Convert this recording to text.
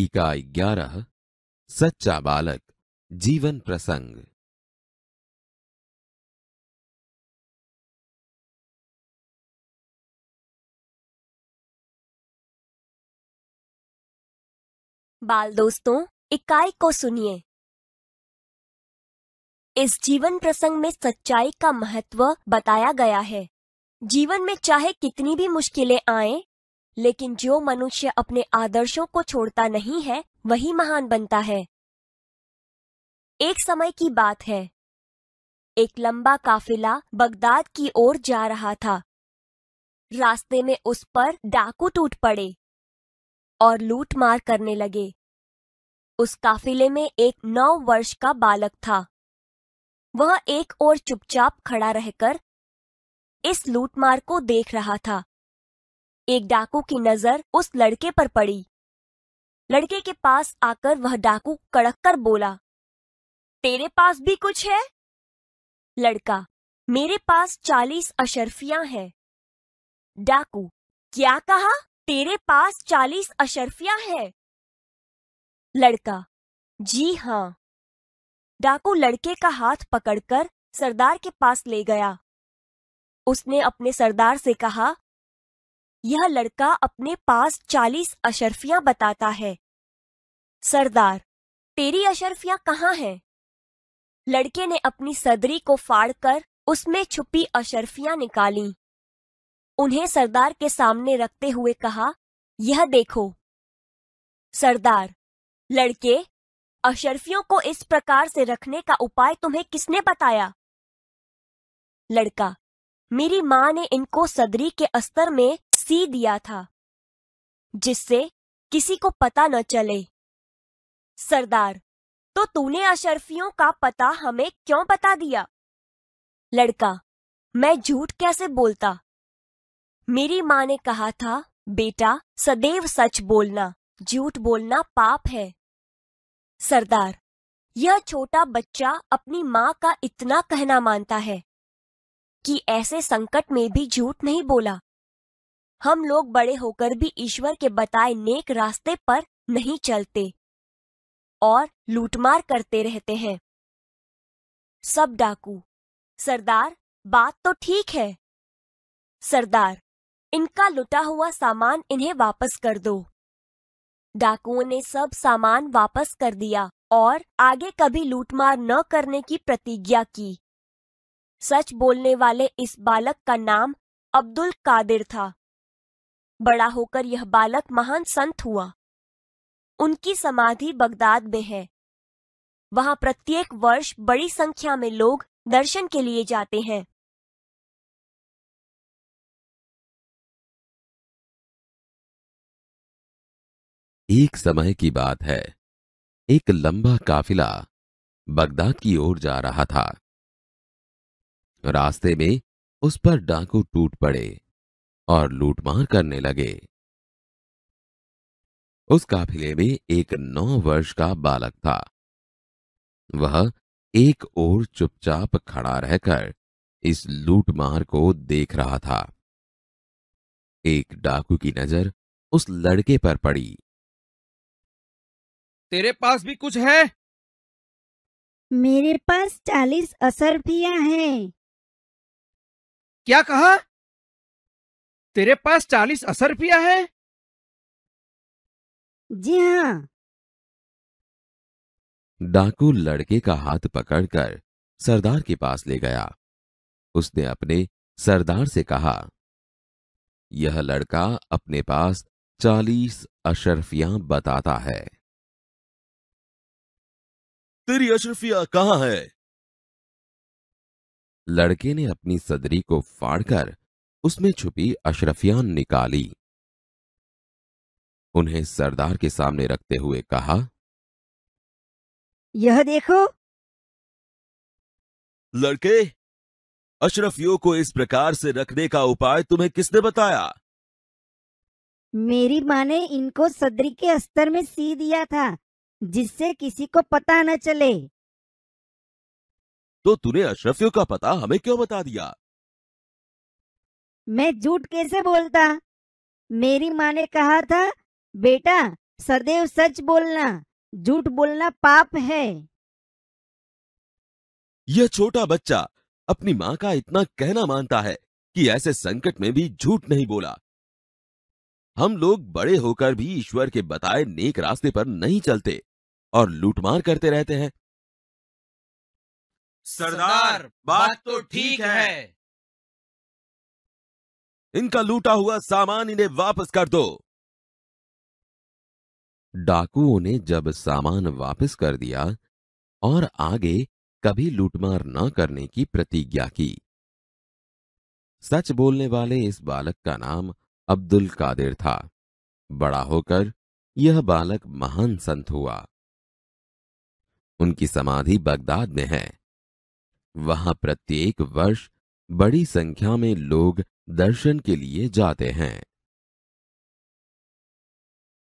इकाई ग्यारह सच्चा बालक जीवन प्रसंग बाल दोस्तों इकाई को सुनिए इस जीवन प्रसंग में सच्चाई का महत्व बताया गया है जीवन में चाहे कितनी भी मुश्किलें आए लेकिन जो मनुष्य अपने आदर्शों को छोड़ता नहीं है वही महान बनता है एक समय की बात है एक लंबा काफिला बगदाद की ओर जा रहा था रास्ते में उस पर डाकू टूट पड़े और लूटमार करने लगे उस काफिले में एक नौ वर्ष का बालक था वह एक और चुपचाप खड़ा रहकर इस लूटमार को देख रहा था एक डाकू की नजर उस लड़के पर पड़ी लड़के के पास आकर वह डाकू कड़क कर बोला तेरे पास भी कुछ है लड़का मेरे पास चालीस अशरफिया हैं डाकू क्या कहा तेरे पास चालीस अशरफिया है लड़का जी हाँ डाकू लड़के का हाथ पकड़कर सरदार के पास ले गया उसने अपने सरदार से कहा यह लड़का अपने पास चालीस अशरफियां बताता है सरदार तेरी अशरफियां कहाँ हैं? लड़के ने अपनी सदरी को फाड़कर उसमें छुपी अशरफियां निकाली उन्हें सरदार के सामने रखते हुए कहा यह देखो सरदार लड़के अशरफियों को इस प्रकार से रखने का उपाय तुम्हें किसने बताया लड़का मेरी माँ ने इनको सदरी के अस्तर में सी दिया था जिससे किसी को पता न चले सरदार तो तूने अशर्फियों का पता हमें क्यों बता दिया लड़का मैं झूठ कैसे बोलता मेरी माँ ने कहा था बेटा सदैव सच बोलना झूठ बोलना पाप है सरदार यह छोटा बच्चा अपनी माँ का इतना कहना मानता है कि ऐसे संकट में भी झूठ नहीं बोला हम लोग बड़े होकर भी ईश्वर के बताए नेक रास्ते पर नहीं चलते और लूटमार करते रहते हैं सब डाकू सरदार बात तो ठीक है सरदार इनका लुटा हुआ सामान इन्हें वापस कर दो डाकुओं ने सब सामान वापस कर दिया और आगे कभी लूटमार न करने की प्रतिज्ञा की सच बोलने वाले इस बालक का नाम अब्दुल कादिर था बड़ा होकर यह बालक महान संत हुआ उनकी समाधि बगदाद में है वहां प्रत्येक वर्ष बड़ी संख्या में लोग दर्शन के लिए जाते हैं एक समय की बात है एक लंबा काफिला बगदाद की ओर जा रहा था रास्ते में उस पर डाकू टूट पड़े और लूटमार करने लगे उस काफिले में एक नौ वर्ष का बालक था वह एक ओर चुपचाप खड़ा रहकर इस लूटमार को देख रहा था एक डाकू की नजर उस लड़के पर पड़ी तेरे पास भी कुछ है मेरे पास चालीस असरफिया हैं। क्या कहा तेरे पास चालीस असर रुपया है जी हाँ डाकू लड़के का हाथ पकड़कर सरदार के पास ले गया उसने अपने सरदार से कहा यह लड़का अपने पास चालीस अशरफिया बताता है तेरी अशरफिया कहाँ है लड़के ने अपनी सदरी को फाड़कर उसमें छुपी अशरफियान निकाली उन्हें सरदार के सामने रखते हुए कहा यह देखो लड़के अशरफियों को इस प्रकार से रखने का उपाय तुम्हें किसने बताया मेरी माँ ने इनको सदरी के अस्तर में सी दिया था जिससे किसी को पता न चले तो तूने अशरफियों का पता हमें क्यों बता दिया मैं झूठ कैसे बोलता मेरी माँ ने कहा था बेटा सदैव सच बोलना झूठ बोलना पाप है यह छोटा बच्चा अपनी माँ का इतना कहना मानता है कि ऐसे संकट में भी झूठ नहीं बोला हम लोग बड़े होकर भी ईश्वर के बताए नेक रास्ते पर नहीं चलते और लूटमार करते रहते हैं सरदार बात तो ठीक है इनका लूटा हुआ सामान इन्हें वापस कर दो डाकुओं ने जब सामान वापस कर दिया और आगे कभी लूटमार न करने की प्रतिज्ञा की सच बोलने वाले इस बालक का नाम अब्दुल कादिर था बड़ा होकर यह बालक महान संत हुआ उनकी समाधि बगदाद में है वहां प्रत्येक वर्ष बड़ी संख्या में लोग दर्शन के लिए जाते हैं